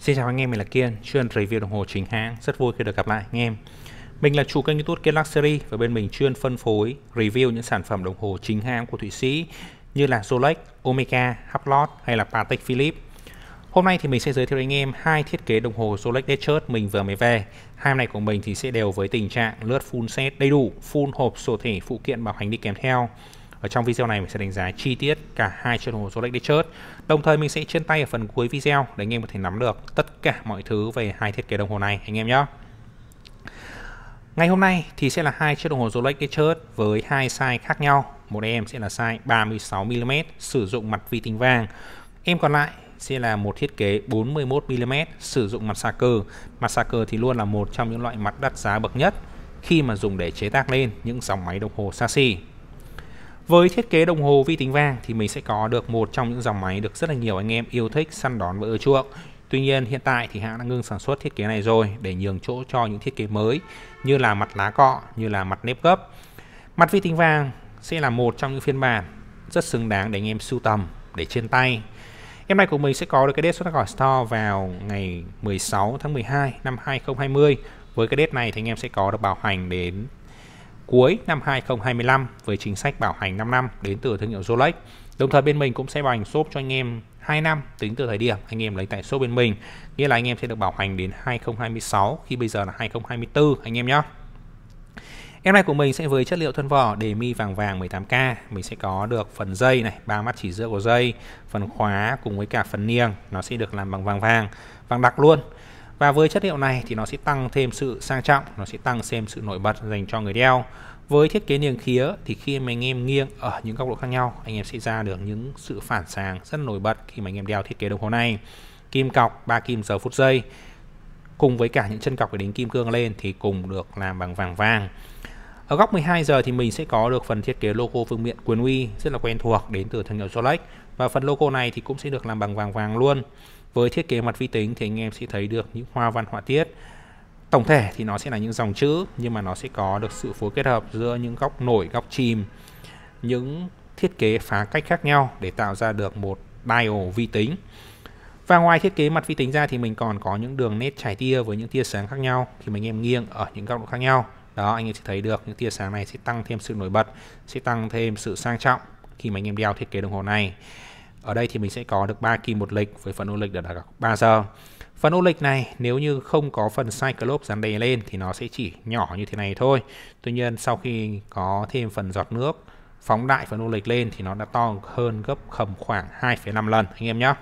Xin chào anh em, mình là Kiên, chuyên review đồng hồ chính hãng. Rất vui khi được gặp lại anh em. Mình là chủ kênh YouTube Kiên Luxury và bên mình chuyên phân phối review những sản phẩm đồng hồ chính hãng của Thụy Sĩ như là Rolex, Omega, Hublot hay là Patek Philippe. Hôm nay thì mình sẽ giới thiệu anh em hai thiết kế đồng hồ Rolex Datejust mình vừa mới về. Hai này của mình thì sẽ đều với tình trạng lướt full set đầy đủ, full hộp sổ thể phụ kiện bảo hành đi kèm theo. Ở trong video này mình sẽ đánh giá chi tiết cả hai chiếc đồng hồ Rolex Datejust Đồng thời mình sẽ trên tay ở phần cuối video để anh em có thể nắm được tất cả mọi thứ về hai thiết kế đồng hồ này anh em nhé. Ngày hôm nay thì sẽ là hai chiếc đồng hồ Rolex Datejust với hai size khác nhau. Một em sẽ là size 36 mm sử dụng mặt vi tính vàng. Em còn lại sẽ là một thiết kế 41mm sử dụng mặt xa cơ. Mặt xa cơ thì luôn là một trong những loại mặt đắt giá bậc nhất khi mà dùng để chế tác lên những dòng máy đồng hồ xa xỉ. Với thiết kế đồng hồ vi tính vàng thì mình sẽ có được một trong những dòng máy được rất là nhiều anh em yêu thích săn đón và ưa chuộng. Tuy nhiên hiện tại thì hãng đã ngưng sản xuất thiết kế này rồi để nhường chỗ cho những thiết kế mới như là mặt lá cọ, như là mặt nếp gấp. Mặt vi tính vàng sẽ là một trong những phiên bản rất xứng đáng để anh em sưu tầm để trên tay. Em này của mình sẽ có được cái date xuất khỏi store vào ngày 16 tháng 12 năm 2020. Với cái date này thì anh em sẽ có được bảo hành đến cuối năm 2025 với chính sách bảo hành 5 năm đến từ thương hiệu Rolex. Đồng thời bên mình cũng sẽ bảo hành shop cho anh em 2 năm tính từ thời điểm anh em lấy tại shop bên mình. Nghĩa là anh em sẽ được bảo hành đến 2026 khi bây giờ là 2024 anh em nhé. Em này của mình sẽ với chất liệu thân vỏ đề mi vàng vàng 18K Mình sẽ có được phần dây này, ba mắt chỉ giữa của dây Phần khóa cùng với cả phần niêng Nó sẽ được làm bằng vàng vàng Vàng đặc luôn và với chất liệu này thì nó sẽ tăng thêm sự sang trọng, nó sẽ tăng thêm sự nổi bật dành cho người đeo. Với thiết kế niềng khía thì khi mà anh em nghiêng ở những góc độ khác nhau, anh em sẽ ra được những sự phản sáng rất nổi bật khi mà anh em đeo thiết kế đồng hồ này. Kim cọc 3 kim giờ phút giây cùng với cả những chân cọc để đính kim cương lên thì cùng được làm bằng vàng vàng. Ở góc 12 giờ thì mình sẽ có được phần thiết kế logo phương miện quyền uy rất là quen thuộc đến từ thương hiệu Rolex và phần logo này thì cũng sẽ được làm bằng vàng vàng luôn với thiết kế mặt vi tính thì anh em sẽ thấy được những hoa văn họa tiết tổng thể thì nó sẽ là những dòng chữ nhưng mà nó sẽ có được sự phối kết hợp giữa những góc nổi góc chìm những thiết kế phá cách khác nhau để tạo ra được một dial vi tính và ngoài thiết kế mặt vi tính ra thì mình còn có những đường nét trải tia với những tia sáng khác nhau khi mà anh em nghiêng ở những góc độ khác nhau đó anh em sẽ thấy được những tia sáng này sẽ tăng thêm sự nổi bật sẽ tăng thêm sự sang trọng khi mà anh em đeo thiết kế đồng hồ này ở đây thì mình sẽ có được 3 kỳ một lịch với phần ô lịch được đặt cọc 3 giờ. Phần ô lịch này nếu như không có phần Cyclops dán đầy lên thì nó sẽ chỉ nhỏ như thế này thôi. Tuy nhiên sau khi có thêm phần giọt nước phóng đại phần ô lịch lên thì nó đã to hơn gấp khầm khoảng 2,5 lần anh em nhé.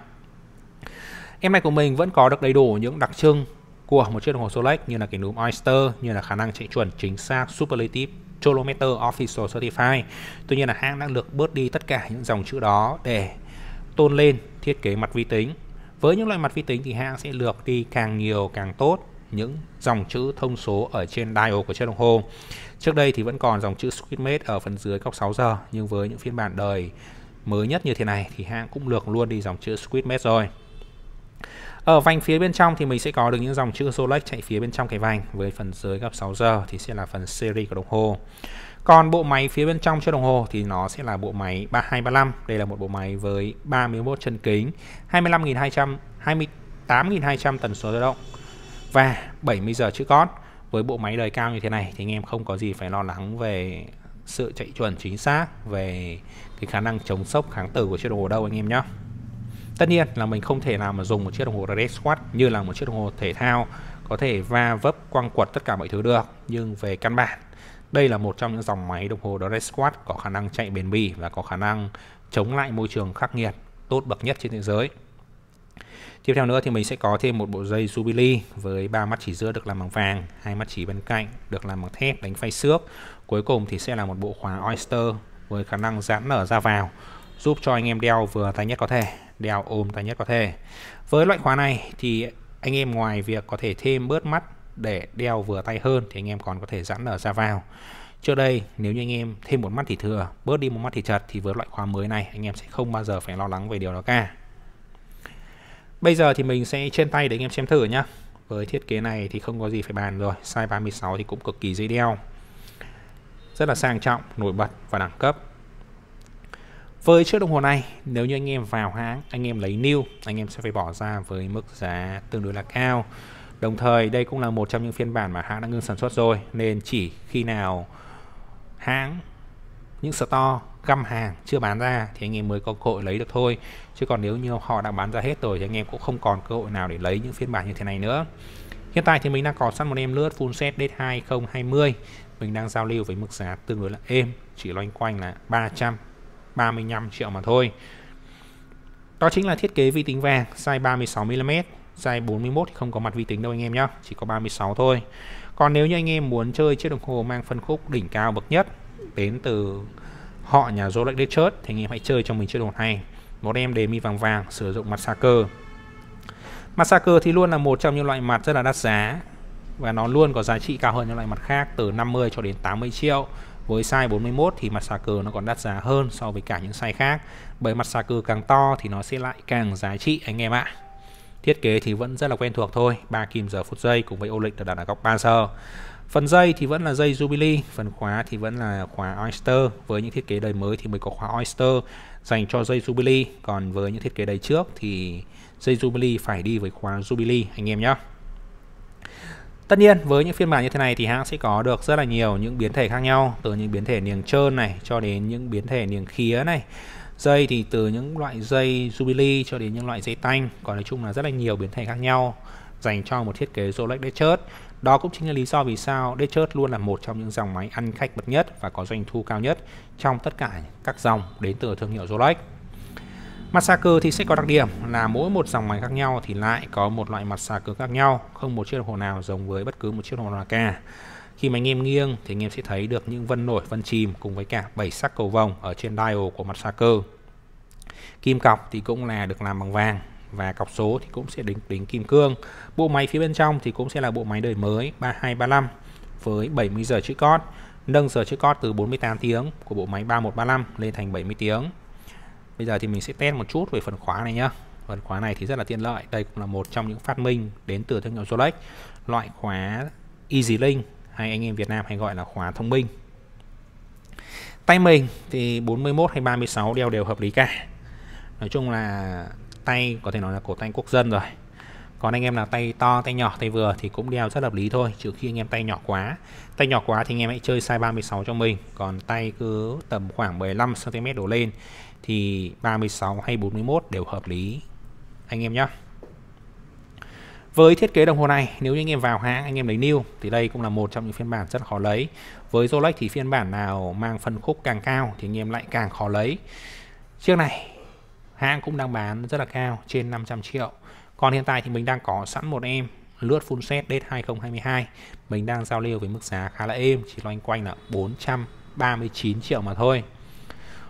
Em này của mình vẫn có được đầy đủ những đặc trưng của một chiếc đồng hồ Rolex như là cái núm Oyster, như là khả năng chạy chuẩn chính xác superlative Cholometer Official Certified. Tuy nhiên là hãng đã lược bớt đi tất cả những dòng chữ đó để tôn lên thiết kế mặt vi tính. Với những loại mặt vi tính thì hãng sẽ lược đi càng nhiều càng tốt những dòng chữ thông số ở trên dial của chiếc đồng hồ. Trước đây thì vẫn còn dòng chữ Squidmate ở phần dưới góc 6 giờ, nhưng với những phiên bản đời mới nhất như thế này thì hãng cũng lược luôn đi dòng chữ Squidmate rồi. Ở vành phía bên trong thì mình sẽ có được những dòng chữ Rolex chạy phía bên trong cái vành với phần dưới góc 6 giờ thì sẽ là phần series của đồng hồ. Còn bộ máy phía bên trong cho đồng hồ thì nó sẽ là bộ máy 3235. Đây là một bộ máy với 31 chân kính, 25.200, 28.200 tần số dao động và 70 giờ chữ cót. Với bộ máy đời cao như thế này thì anh em không có gì phải lo lắng về sự chạy chuẩn chính xác về cái khả năng chống sốc kháng từ của chiếc đồng hồ đâu anh em nhé. Tất nhiên là mình không thể nào mà dùng một chiếc đồng hồ Rolex Watch như là một chiếc đồng hồ thể thao có thể va vấp quăng quật tất cả mọi thứ được nhưng về căn bản đây là một trong những dòng máy đồng hồ dress Squat có khả năng chạy bền bỉ và có khả năng chống lại môi trường khắc nghiệt tốt bậc nhất trên thế giới. Tiếp theo nữa thì mình sẽ có thêm một bộ dây Jubilee với ba mắt chỉ giữa được làm bằng vàng, hai mắt chỉ bên cạnh được làm bằng thép đánh phay xước. Cuối cùng thì sẽ là một bộ khóa Oyster với khả năng giãn nở ra vào, giúp cho anh em đeo vừa tay nhất có thể, đeo ôm tay nhất có thể. Với loại khóa này thì anh em ngoài việc có thể thêm bớt mắt để đeo vừa tay hơn thì anh em còn có thể giãn nở ra vào Trước đây nếu như anh em thêm một mắt thì thừa, bớt đi một mắt thì chật thì với loại khóa mới này anh em sẽ không bao giờ phải lo lắng về điều đó cả. Bây giờ thì mình sẽ trên tay để anh em xem thử nhá. Với thiết kế này thì không có gì phải bàn rồi, size 36 thì cũng cực kỳ dễ đeo. Rất là sang trọng, nổi bật và đẳng cấp. Với chiếc đồng hồ này, nếu như anh em vào hãng, anh em lấy new, anh em sẽ phải bỏ ra với mức giá tương đối là cao Đồng thời đây cũng là một trong những phiên bản mà hãng đã ngưng sản xuất rồi nên chỉ khi nào hãng những store găm hàng chưa bán ra thì anh em mới có cơ hội lấy được thôi chứ còn nếu như họ đã bán ra hết rồi thì anh em cũng không còn cơ hội nào để lấy những phiên bản như thế này nữa hiện tại thì mình đang có sẵn một em lướt full set date 2020 mình đang giao lưu với mức giá tương đối là êm chỉ loanh quanh là 335 triệu mà thôi đó chính là thiết kế vi tính vàng size 36 mm size 41 thì không có mặt vi tính đâu anh em nhá, chỉ có 36 thôi còn nếu như anh em muốn chơi chiếc đồng hồ mang phân khúc đỉnh cao bậc nhất đến từ họ nhà Rolex Richard thì anh em hãy chơi cho mình chiếc đồng hồ này một em đề mi vàng vàng sử dụng mặt xa cơ mặt xa cơ thì luôn là một trong những loại mặt rất là đắt giá và nó luôn có giá trị cao hơn những loại mặt khác từ 50 cho đến 80 triệu với size 41 thì mặt xà cờ nó còn đắt giá hơn so với cả những size khác bởi mặt xà cờ càng to thì nó sẽ lại càng giá trị anh em ạ Thiết kế thì vẫn rất là quen thuộc thôi, 3 kim giờ phút giây cùng với ô lịch được đặt ở góc 3 giờ. Phần dây thì vẫn là dây Jubilee, phần khóa thì vẫn là khóa Oyster. Với những thiết kế đời mới thì mới có khóa Oyster dành cho dây Jubilee, còn với những thiết kế đời trước thì dây Jubilee phải đi với khóa Jubilee anh em nhé. Tất nhiên với những phiên bản như thế này thì hãng sẽ có được rất là nhiều những biến thể khác nhau từ những biến thể niềng trơn này cho đến những biến thể niềng khía này dây thì từ những loại dây Jubilee cho đến những loại dây tanh còn nói chung là rất là nhiều biến thể khác nhau dành cho một thiết kế Rolex datejust đó cũng chính là lý do vì sao datejust luôn là một trong những dòng máy ăn khách bậc nhất và có doanh thu cao nhất trong tất cả các dòng đến từ thương hiệu Rolex Mặt xà cừ thì sẽ có đặc điểm là mỗi một dòng máy khác nhau thì lại có một loại mặt xà cừ khác nhau, không một chiếc đồng hồ nào giống với bất cứ một chiếc đồng hồ nào cả. Khi mà anh em nghiêng thì anh em sẽ thấy được những vân nổi, vân chìm cùng với cả bảy sắc cầu vồng ở trên dial của mặt xa cơ. Kim cọc thì cũng là được làm bằng vàng và cọc số thì cũng sẽ đính đính kim cương. Bộ máy phía bên trong thì cũng sẽ là bộ máy đời mới 3235 với 70 giờ chữ cót, nâng giờ chữ cót từ 48 tiếng của bộ máy 3135 lên thành 70 tiếng. Bây giờ thì mình sẽ test một chút về phần khóa này nhá. Phần khóa này thì rất là tiện lợi, đây cũng là một trong những phát minh đến từ thương hiệu Rolex, loại khóa easy link hay anh em Việt Nam hay gọi là khóa thông minh tay mình thì 41 hay 36 đeo đều hợp lý cả nói chung là tay có thể nói là cổ tay quốc dân rồi còn anh em nào tay to tay nhỏ tay vừa thì cũng đeo rất hợp lý thôi trừ khi anh em tay nhỏ quá tay nhỏ quá thì anh em hãy chơi size 36 cho mình còn tay cứ tầm khoảng 15 cm đổ lên thì 36 hay 41 đều hợp lý anh em nhé với thiết kế đồng hồ này nếu như anh em vào hãng anh em lấy new thì đây cũng là một trong những phiên bản rất khó lấy với Rolex thì phiên bản nào mang phân khúc càng cao thì anh em lại càng khó lấy chiếc này hãng cũng đang bán rất là cao trên 500 triệu còn hiện tại thì mình đang có sẵn một em lướt full set date 2022 mình đang giao lưu với mức giá khá là êm chỉ loanh quanh là 439 triệu mà thôi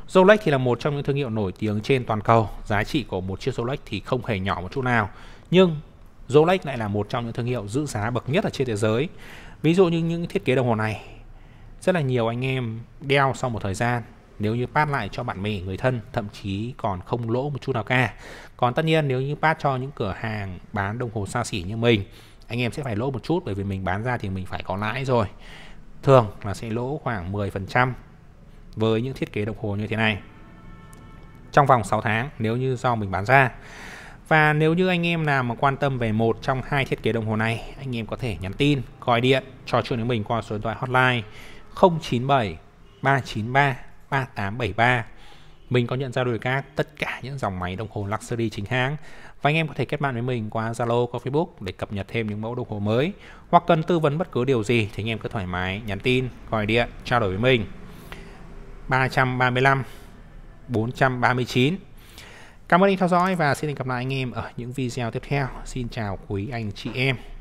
Rolex thì là một trong những thương hiệu nổi tiếng trên toàn cầu giá trị của một chiếc Rolex thì không hề nhỏ một chút nào nhưng Rolex lại là một trong những thương hiệu giữ giá bậc nhất ở trên thế giới. Ví dụ như những thiết kế đồng hồ này, rất là nhiều anh em đeo sau một thời gian nếu như pass lại cho bạn bè người thân thậm chí còn không lỗ một chút nào cả còn tất nhiên nếu như pass cho những cửa hàng bán đồng hồ xa xỉ như mình anh em sẽ phải lỗ một chút bởi vì mình bán ra thì mình phải có lãi rồi thường là sẽ lỗ khoảng 10% với những thiết kế đồng hồ như thế này trong vòng 6 tháng nếu như do mình bán ra và nếu như anh em nào mà quan tâm về một trong hai thiết kế đồng hồ này, anh em có thể nhắn tin, gọi điện, trò chuyện với mình qua số điện thoại hotline 097 393 3873. Mình có nhận ra đổi các tất cả những dòng máy đồng hồ luxury chính hãng và anh em có thể kết bạn với mình qua Zalo, qua Facebook để cập nhật thêm những mẫu đồng hồ mới hoặc cần tư vấn bất cứ điều gì thì anh em cứ thoải mái nhắn tin, gọi điện, trao đổi với mình. 335 439 Cảm ơn anh theo dõi và xin hẹn gặp lại anh em ở những video tiếp theo. Xin chào quý anh chị em.